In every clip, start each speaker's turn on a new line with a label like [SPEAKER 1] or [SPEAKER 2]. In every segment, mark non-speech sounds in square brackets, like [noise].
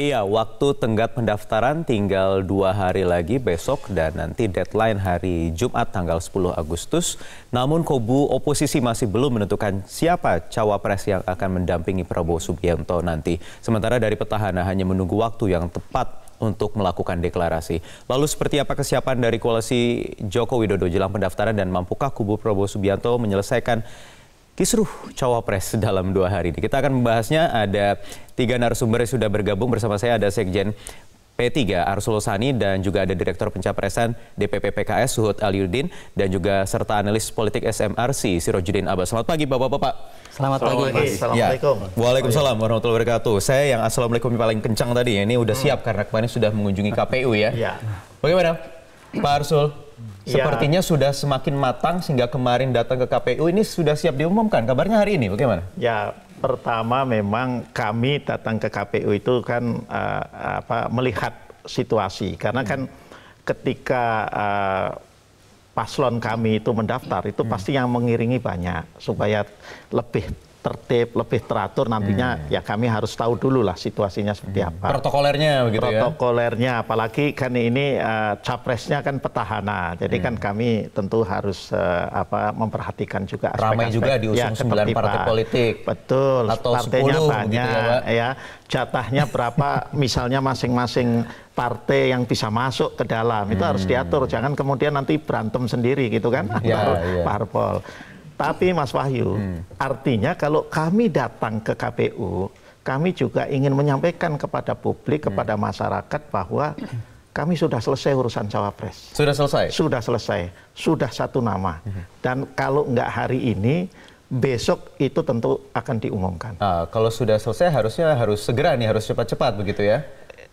[SPEAKER 1] Iya, waktu tenggat pendaftaran tinggal dua hari lagi besok dan nanti deadline hari Jumat tanggal 10 Agustus. Namun kubu oposisi masih belum menentukan siapa cawapres yang akan mendampingi Prabowo Subianto nanti. Sementara dari petahana hanya menunggu waktu yang tepat untuk melakukan deklarasi. Lalu seperti apa kesiapan dari koalisi Joko Widodo jelang pendaftaran dan mampukah kubu Prabowo Subianto menyelesaikan kisruh cawapres dalam dua hari ini. Kita akan membahasnya ada tiga narasumber yang sudah bergabung bersama saya ada Sekjen P3 Arsul Sani dan juga ada Direktur Pencapresan DPP PKS Suhud Aliuddin dan juga serta analis politik SMRC Sirojudin Abbas. Selamat pagi Bapak-bapak. Selamat, pagi. Mas. Assalamualaikum. Ya. Waalaikumsalam warahmatullahi wabarakatuh. Saya yang assalamualaikum paling kencang tadi ya. Ini udah siap karena kemarin sudah mengunjungi KPU ya. ya. Bagaimana Pak Arsul? Ya. Sepertinya sudah semakin matang sehingga kemarin datang ke KPU ini sudah siap diumumkan. Kabarnya hari ini bagaimana?
[SPEAKER 2] Ya, pertama memang kami datang ke KPU itu kan uh, apa melihat situasi karena kan ketika uh, paslon kami itu mendaftar itu hmm. pasti yang mengiringi banyak supaya lebih tertib, lebih teratur nantinya hmm. ya kami harus tahu dulu lah situasinya seperti hmm. apa. Protokolernya begitu ya. Protokolernya apalagi kan ini uh, capresnya kan petahana. Jadi hmm. kan kami tentu harus uh, apa memperhatikan juga aspek, -aspek juga diusung ya, 9 partai politik. Betul. Atau partainya 10, gitu banyak gitu ya, ya. Jatahnya berapa [laughs] misalnya masing-masing partai yang bisa masuk ke dalam itu harus hmm. diatur jangan kemudian nanti berantem sendiri gitu kan hmm. ya, antar ya. parpol. Tapi Mas Wahyu, hmm. artinya kalau kami datang ke KPU, kami juga ingin menyampaikan kepada publik, hmm. kepada masyarakat bahwa kami sudah selesai urusan cawapres. Sudah selesai. Sudah selesai. Sudah satu nama. Hmm. Dan kalau nggak hari ini, besok itu tentu akan diumumkan. Ah, kalau sudah selesai harusnya harus segera nih, harus
[SPEAKER 1] cepat-cepat begitu ya?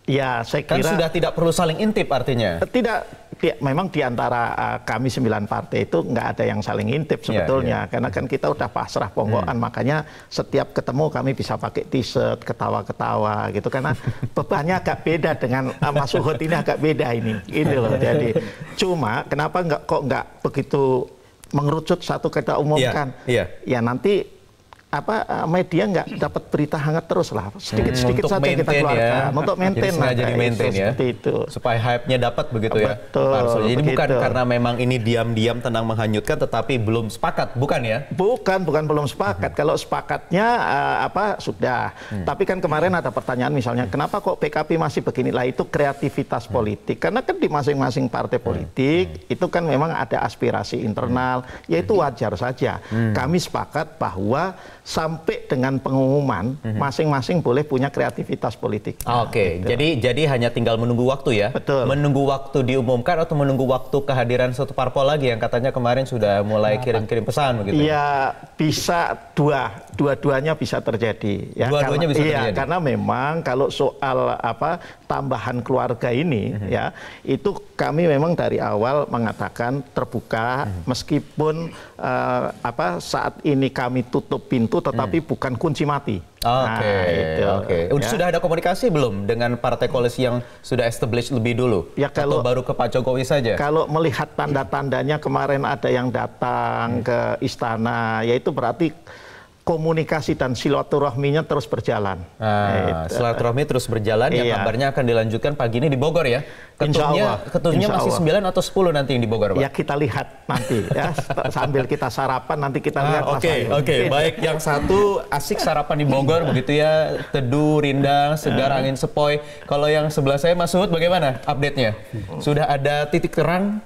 [SPEAKER 1] Ya, saya kan kira kan sudah tidak perlu saling intip artinya.
[SPEAKER 2] Tidak, ya, memang di antara uh, kami sembilan partai itu nggak ada yang saling intip iya, sebetulnya, ya, ya. karena kan kita udah pasrah ponggokan, hmm. makanya setiap ketemu kami bisa pakai t-shirt ketawa-ketawa gitu, karena [laughs] bebannya agak beda dengan uh, Mas Uhud ini agak beda ini, ini loh. [laughs] Jadi cuma kenapa nggak kok nggak begitu mengerucut satu kita umumkan? Iya, iya. Ya nanti apa eh, media nggak dapat berita hangat terus lah hmm. sedikit sedikit hmm, saja kita keluarkan ya. untuk maintain [laughs] jadi maintain gitu, ya seperti
[SPEAKER 1] itu supaya hype nya dapat begitu ya betul jadi begitu. bukan karena memang ini diam-diam tenang menghanyutkan tetapi belum sepakat bukan ya
[SPEAKER 2] bukan bukan belum sepakat hmm. kalau sepakatnya uh, apa sudah hmm. tapi kan kemarin ada pertanyaan misalnya hmm. kenapa kok PKP masih begini lah itu kreativitas hmm. politik karena kan di masing-masing partai hmm. politik hmm. itu kan memang ada aspirasi internal hmm. yaitu hmm. wajar saja hmm. kami sepakat bahwa sampai dengan pengumuman mhm. masing-masing boleh punya kreativitas politik.
[SPEAKER 1] Oke, okay. gitu. jadi jadi hanya tinggal menunggu waktu ya. Betul. Menunggu waktu diumumkan atau menunggu waktu kehadiran satu parpol lagi yang katanya kemarin sudah mulai kirim-kirim pesan begitu. Ya?
[SPEAKER 2] Iya, bisa dua, dua-duanya bisa terjadi ya. Dua-duanya bisa iya, terjadi. Iya, karena memang kalau soal apa tambahan keluarga ini mm -hmm. ya itu kami memang dari awal mengatakan terbuka mm -hmm. meskipun uh, apa saat ini kami tutup pintu tetapi mm. bukan kunci mati. Oke. Okay, nah, Oke. okay. ya. Sudah
[SPEAKER 1] ada komunikasi belum dengan partai koalisi yang sudah established lebih dulu? Ya kalau Atau baru ke Pak Jokowi saja.
[SPEAKER 2] Kalau melihat tanda-tandanya kemarin ada yang datang mm. ke istana, yaitu berarti komunikasi dan silaturahminya terus berjalan.
[SPEAKER 1] Ah, silaturahmi terus berjalan ya iya. yang kabarnya akan dilanjutkan pagi ini di Bogor ya. Ketumnya ketumnya masih 9
[SPEAKER 2] atau 10 nanti yang di Bogor, Pak. Ya kita lihat nanti ya [laughs] sambil kita sarapan nanti kita ah, lihat Oke, okay, oke. Okay. Baik,
[SPEAKER 1] yang satu asik sarapan di Bogor begitu ya, teduh, rindang, segar ah. angin sepoi. Kalau yang sebelah saya Mas Suhut bagaimana update-nya? Hmm. Sudah ada titik terang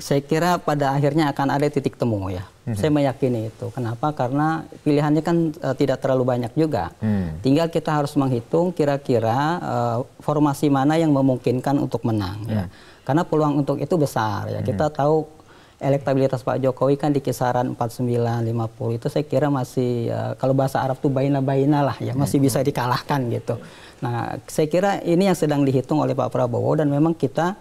[SPEAKER 3] saya kira pada akhirnya akan ada titik temu ya. -hmm. Saya meyakini itu. Kenapa? Karena pilihannya kan uh, tidak terlalu banyak juga. Mm. Tinggal kita harus menghitung kira-kira uh, formasi mana yang memungkinkan untuk menang. Ya. Hmm. Karena peluang untuk itu besar ya. Mm. Kita hmm. tahu elektabilitas Pak Jokowi kan di kisaran 49-50 itu saya kira masih uh, kalau bahasa Arab tuh baina-baina lah ya masih mm. bisa dikalahkan gitu. Nah saya kira ini yang sedang dihitung oleh Pak Prabowo dan memang kita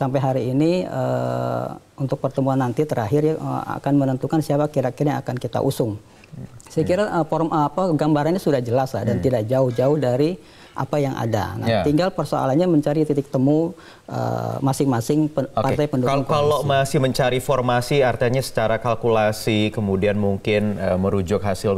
[SPEAKER 3] sampai hari ini uh, untuk pertemuan nanti terakhir ya, uh, akan menentukan siapa kira-kira yang akan kita usung. Saya iya. kira uh, form apa gambarannya sudah jelas lah dan hmm. tidak jauh-jauh dari apa yang ada. Nah, yeah. tinggal persoalannya mencari titik temu masing-masing uh, okay. partai pendukung. Kalau, kalau
[SPEAKER 1] masih mencari formasi, artinya secara kalkulasi, kemudian mungkin uh, merujuk hasil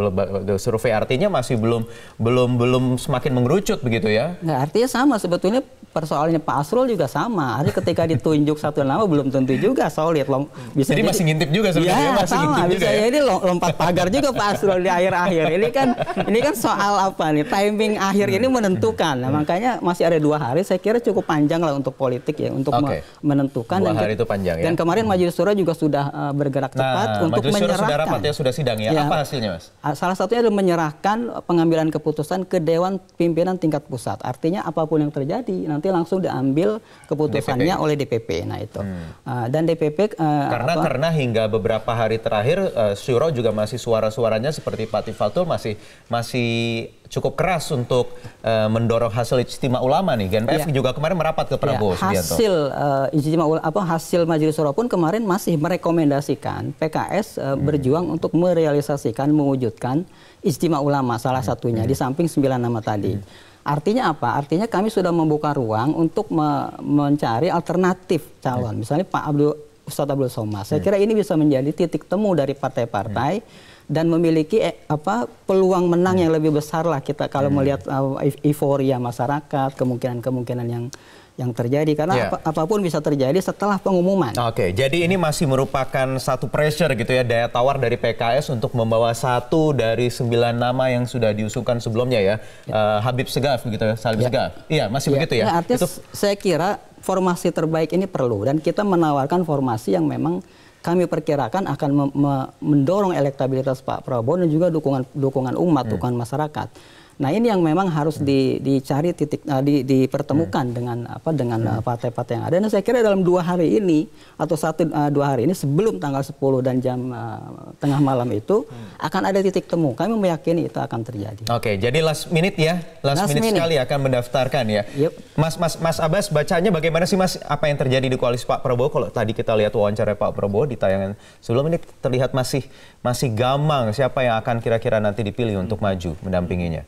[SPEAKER 1] survei, artinya masih belum belum belum semakin mengerucut begitu ya?
[SPEAKER 3] Nah, artinya sama sebetulnya persoalannya Pak Asrul juga sama. Hari ketika ditunjuk satu nama belum tentu juga solid. Long, bisa jadi, jadi masih ngintip juga sebenarnya. Ya, masih sama. Bisa juga ya? jadi lompat pagar juga Pak Asrul di akhir-akhir. Ini kan ini kan soal apa nih? Timing akhir ini hmm. menentukan. Nah, hmm. makanya masih ada dua hari. Saya kira cukup panjang lah untuk politik ya untuk okay. menentukan. Dua dan hari itu panjang ya. kemarin hmm. Majelis Suro juga sudah uh, bergerak nah, cepat untuk menyerahkan. Sudah rapat
[SPEAKER 1] ya, sudah sidang ya. ya. Apa
[SPEAKER 3] hasilnya, Mas? Salah satunya adalah menyerahkan pengambilan keputusan ke Dewan Pimpinan tingkat pusat. Artinya apapun yang terjadi nanti langsung diambil keputusannya DPP. oleh DPP. Nah itu hmm. uh, dan DPP uh, eh, karena apa?
[SPEAKER 1] karena hingga beberapa hari terakhir uh, eh, Syuro juga masih suara-suaranya seperti Pak Fatul masih masih cukup keras untuk uh, mendorong hasil istimewa ulama nih. GNPF ya. juga kemarin merapat ke iya, Prabowo ya, Hasil
[SPEAKER 3] uh, ijtima ulama apa hasil Majelis Syuro pun kemarin masih merekomendasikan PKS uh, hmm. berjuang untuk merealisasikan mewujudkan istimewa ulama salah hmm. satunya hmm. di samping sembilan nama tadi. Hmm. Artinya apa? Artinya kami sudah membuka ruang untuk me mencari alternatif calon. Ya. Misalnya Pak Abdul Ustadz Abdul Somad. Saya ya. kira ini bisa menjadi titik temu dari partai-partai. Ya dan memiliki eh, apa peluang menang hmm. yang lebih besar lah kita kalau hmm. melihat uh, euforia masyarakat kemungkinan-kemungkinan yang yang terjadi karena yeah. ap apapun bisa terjadi setelah pengumuman.
[SPEAKER 1] Oke, okay, jadi ini masih merupakan satu pressure gitu ya daya tawar dari PKS untuk membawa satu dari sembilan nama yang sudah diusulkan sebelumnya ya yeah. Ya. uh, Habib Segaf gitu ya Salim yeah. Segaf. Iya masih yeah. begitu ya. Nah, artinya
[SPEAKER 3] Itu... saya kira formasi terbaik ini perlu dan kita menawarkan formasi yang memang kami perkirakan akan mendorong elektabilitas Pak Prabowo dan juga dukungan dukungan umat, hmm. dukungan masyarakat. Nah ini yang memang harus di, dicari titik uh, di, dipertemukan hmm. dengan apa dengan hmm. Eh, partai-partai hmm. yang ada. Dan saya kira dalam dua hari ini atau satu uh, dua hari ini sebelum tanggal 10 dan jam uh, tengah malam itu hmm. akan ada titik temu. Kami meyakini itu akan terjadi.
[SPEAKER 1] Oke, jadi last minute ya, last, last minute, minute sekali akan mendaftarkan ya. Yep. Mas Mas Mas Abbas bacanya bagaimana sih Mas apa yang terjadi di koalisi Pak Prabowo? Kalau tadi kita lihat wawancara Pak Prabowo di tayangan sebelum ini terlihat masih masih gamang siapa yang akan kira-kira nanti dipilih untuk maju mendampinginya?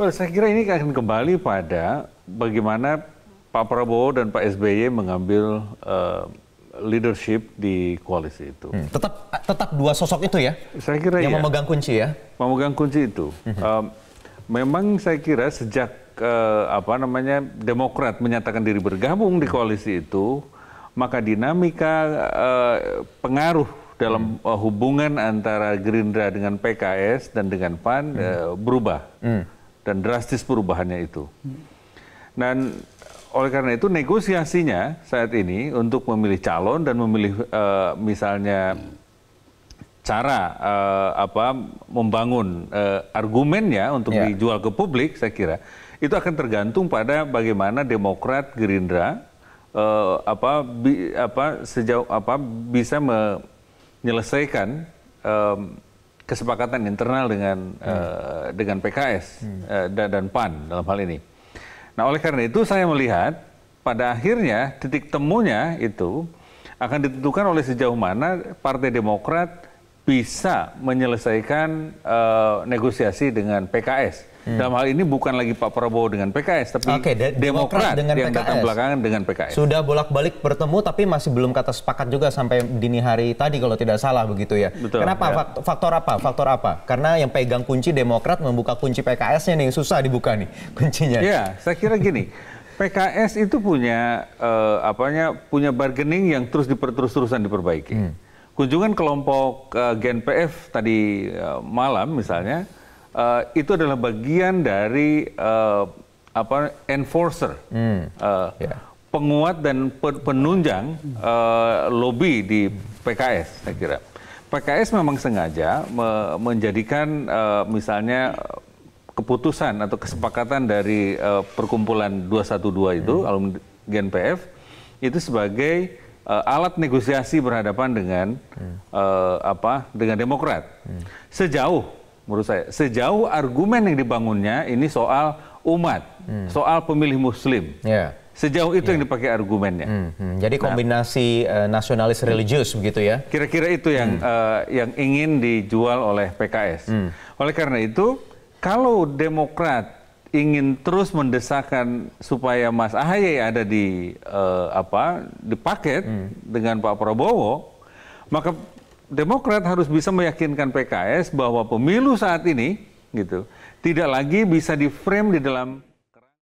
[SPEAKER 4] Well, saya kira ini akan kembali pada bagaimana Pak Prabowo dan Pak SBY mengambil uh, leadership di koalisi itu. Hmm. Tetap
[SPEAKER 1] tetap dua sosok itu ya? Saya kira yang ya. memegang
[SPEAKER 4] kunci ya. Memegang kunci itu. Hmm. Um, memang saya kira sejak uh, apa namanya Demokrat menyatakan diri bergabung di koalisi itu, maka dinamika uh, pengaruh dalam hmm. Eh, hubungan antara Gerindra dengan PKS dan dengan PAN hmm. Eh, berubah hmm. dan drastis perubahannya itu. Hmm. Dan oleh karena itu negosiasinya saat ini untuk memilih calon dan memilih eh, misalnya hmm. cara apa membangun argumennya untuk yeah. dijual ke publik saya kira itu akan tergantung pada bagaimana Demokrat Gerindra uh, apa bi, apa sejauh apa bisa me, menyelesaikan um, kesepakatan internal dengan hmm. uh, dengan PKS hmm. uh, dan, PAN dalam hal ini. Nah, oleh karena itu saya melihat pada akhirnya titik temunya itu akan ditentukan oleh sejauh mana Partai Demokrat bisa menyelesaikan uh, negosiasi dengan PKS. Hmm. Dalam hal ini bukan lagi Pak Prabowo dengan PKS, tapi okay, de Demokrat, dengan yang PKS. datang belakangan dengan PKS. Sudah
[SPEAKER 1] bolak-balik bertemu, tapi masih belum kata sepakat juga sampai dini hari tadi kalau tidak salah begitu ya. Betul, Kenapa? Ya. Faktor, faktor apa? Faktor apa? Karena yang pegang kunci Demokrat membuka kunci PKS-nya nih susah dibuka nih [laughs] kuncinya. Ya,
[SPEAKER 4] saya kira gini. PKS itu punya uh, apanya punya bargaining yang terus diper terusan diperbaiki. Hmm kunjungan kelompok uh, eh, GNPF tadi uh, malam misalnya uh, itu adalah bagian dari uh, apa enforcer hmm. uh, yeah. penguat dan penunjang uh, lobby di PKS saya kira PKS memang sengaja me menjadikan uh, misalnya keputusan atau kesepakatan dari uh, perkumpulan 212 itu hmm. alumni GNPF itu sebagai uh, alat negosiasi berhadapan dengan hmm. uh, apa dengan Demokrat. Hmm. Sejauh menurut saya, sejauh argumen yang dibangunnya ini soal umat, hmm. soal pemilih Muslim. Yeah. Sejauh itu yeah. yang dipakai argumennya. Hmm. Hmm. Jadi nah. kombinasi
[SPEAKER 1] nah, uh, nasionalis religius begitu ya?
[SPEAKER 4] Kira-kira itu yang hmm. uh, yang ingin dijual oleh PKS. Hmm. Oleh karena itu, kalau Demokrat ingin terus mendesakkan supaya Mas Ahaye ada di uh, apa di paket hmm. dengan Pak Prabowo, maka Demokrat harus bisa meyakinkan PKS bahwa pemilu saat ini gitu tidak lagi bisa diframe di dalam